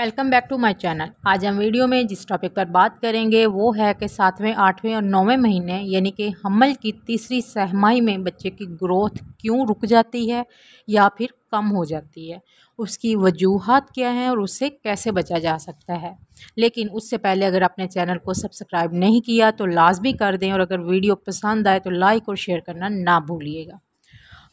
welcome back to my channel आज हम video में जिस टॉपिक पर बात करेंगे वो है कि सातवें आठवें और नौवें महीने यानी कि हमल की तीसरी सहमाही में बच्चे की ग्रोथ क्यों रुक जाती है या फिर कम हो जाती है उसकी वजूहत क्या हैं और उससे कैसे बचा जा सकता है लेकिन उससे पहले अगर आपने चैनल को सब्सक्राइब नहीं किया तो लाजमी कर दें और अगर वीडियो पसंद आए तो लाइक और शेयर करना ना भूलिएगा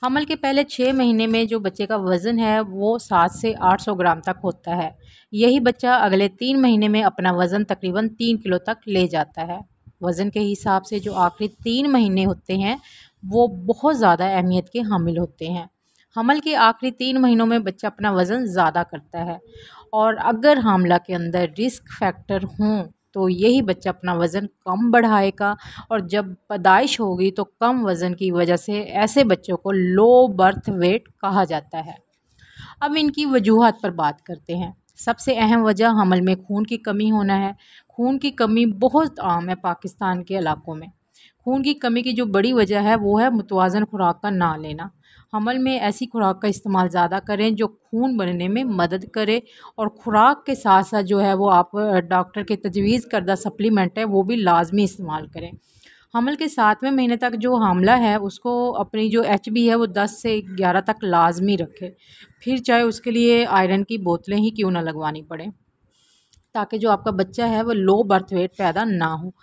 हमल के पहले छः महीने में जो बच्चे का वज़न है वो सात से आठ सौ ग्राम तक होता है यही बच्चा अगले तीन महीने में अपना वज़न तकरीबन तीन किलो तक ले जाता है वज़न के हिसाब से जो आखिरी तीन महीने होते हैं वो बहुत ज़्यादा अहमियत के हामिल होते हैं हमल के आखिरी तीन महीनों में बच्चा अपना वज़न ज़्यादा करता है और अगर हमला के अंदर रिस्क फैक्टर हों तो यही बच्चा अपना वज़न कम बढ़ाएगा और जब पैदाइश होगी तो कम वज़न की वजह से ऐसे बच्चों को लो बर्थ वेट कहा जाता है अब इनकी वजूहत पर बात करते हैं सबसे अहम वजह हमल में खून की कमी होना है खून की कमी बहुत आम है पाकिस्तान के इलाकों में खून की कमी की जो बड़ी वजह है वो है मुतवाजन खुराक का ना लेना हमल में ऐसी खुराक का इस्तेमाल ज़्यादा करें जो खून बनने में मदद करे और ख़ुराक के साथ साथ जो है वो आप डॉक्टर के तजवीज़ करदा सप्लीमेंट है वो भी लाजमी इस्तेमाल करें हमल के सातवें महीने तक जो हमला है उसको अपनी जो एच बी है वो दस से ग्यारह तक लाजमी रखें फिर चाहे उसके लिए आयरन की बोतलें ही क्यों ना लगवानी पड़े ताकि जो आपका बच्चा है वो लो बर्थ वेट पैदा ना हो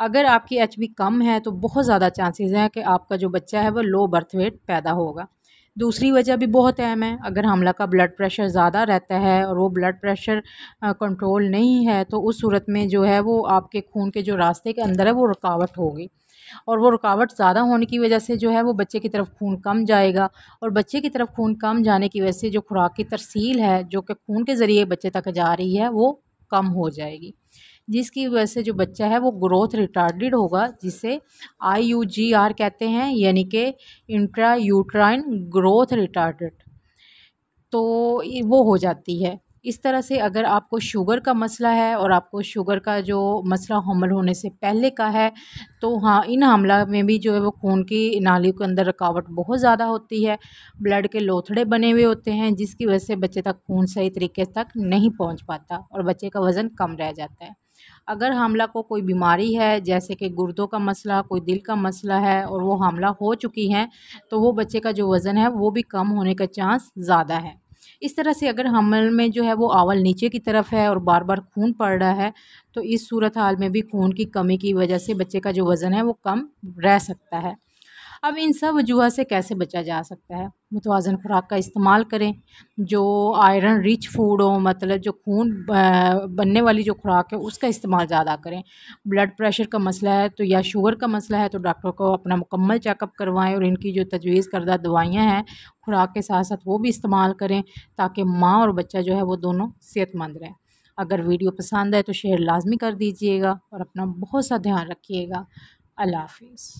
अगर आपकी एच कम है तो बहुत ज़्यादा चांसेस हैं कि आपका जो बच्चा है वह लो बर्थ वेट पैदा होगा दूसरी वजह भी बहुत अहम है अगर हमला का ब्लड प्रेशर ज़्यादा रहता है और वो ब्लड प्रेशर कंट्रोल नहीं है तो उस सूरत में जो है वो आपके खून के जो रास्ते के अंदर है वो रुकावट होगी और वो रुकावट ज़्यादा होने की वजह से जो है वो बच्चे की तरफ खून कम जाएगा और बच्चे की तरफ खून कम जाने की वजह से जो खुराक की तरसील है जो कि खून के ज़रिए बच्चे तक जा रही है वो कम हो जाएगी जिसकी वजह से जो बच्चा है वो ग्रोथ रिटार्डेड होगा जिसे आई यू जी आर कहते हैं यानी कि इंट्रा यूट्राइन ग्रोथ रिटार्डेड तो वो हो जाती है इस तरह से अगर आपको शुगर का मसला है और आपको शुगर का जो मसला हमल होने से पहले का है तो हाँ इन हमला में भी जो है वो खून की नालियों के अंदर रुकावट बहुत ज़्यादा होती है ब्लड के लोथड़े बने हुए होते हैं जिसकी वजह से बच्चे तक खून सही तरीके तक नहीं पहुंच पाता और बच्चे का वज़न कम रह जाता है अगर हमला को कोई बीमारी है जैसे कि गुर्दों का मसला कोई दिल का मसला है और वो हमला हो चुकी हैं तो वो बच्चे का जो वज़न है वो भी कम होने का चांस ज़्यादा है इस तरह से अगर हमल में जो है वो आवल नीचे की तरफ है और बार बार खून पड़ रहा है तो इस सूरत हाल में भी खून की कमी की वजह से बच्चे का जो वज़न है वो कम रह सकता है अब इन सब वजूह से कैसे बचा जा सकता है मुतवाजन खुराक का इस्तेमाल करें जो आयरन रिच फूड हो मतलब जो खून बनने वाली जो खुराक है उसका इस्तेमाल ज़्यादा करें ब्लड प्रेशर का मसला है तो या शुगर का मसला है तो डॉक्टर को अपना मुकम्मल चेकअप करवाएं और इनकी जो तजवीज़ करदा दवाइयाँ हैं खुराक के साथ साथ वो भी इस्तेमाल करें ताकि माँ और बच्चा जो है वो दोनों सेहतमंद रहें अगर वीडियो पसंद आए तो शेयर लाजमी कर दीजिएगा और अपना बहुत सा ध्यान रखिएगा अल्लाह हाफिज़